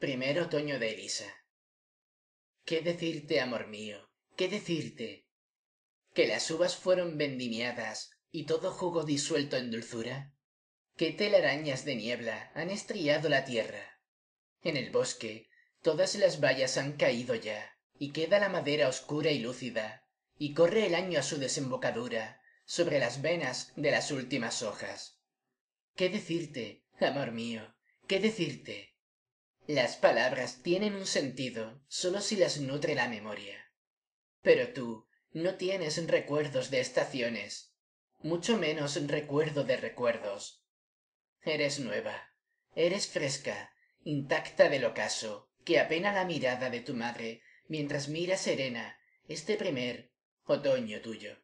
Primer otoño de Elisa. ¿Qué decirte, amor mío? ¿Qué decirte? ¿Que las uvas fueron vendimiadas y todo jugo disuelto en dulzura? ¿Qué telarañas de niebla han estriado la tierra? En el bosque todas las vallas han caído ya, y queda la madera oscura y lúcida, y corre el año a su desembocadura, sobre las venas de las últimas hojas. ¿Qué decirte, amor mío? ¿Qué decirte? Las palabras tienen un sentido solo si las nutre la memoria. Pero tú no tienes recuerdos de estaciones, mucho menos recuerdo de recuerdos. Eres nueva, eres fresca, intacta del ocaso, que apenas la mirada de tu madre mientras mira serena este primer otoño tuyo.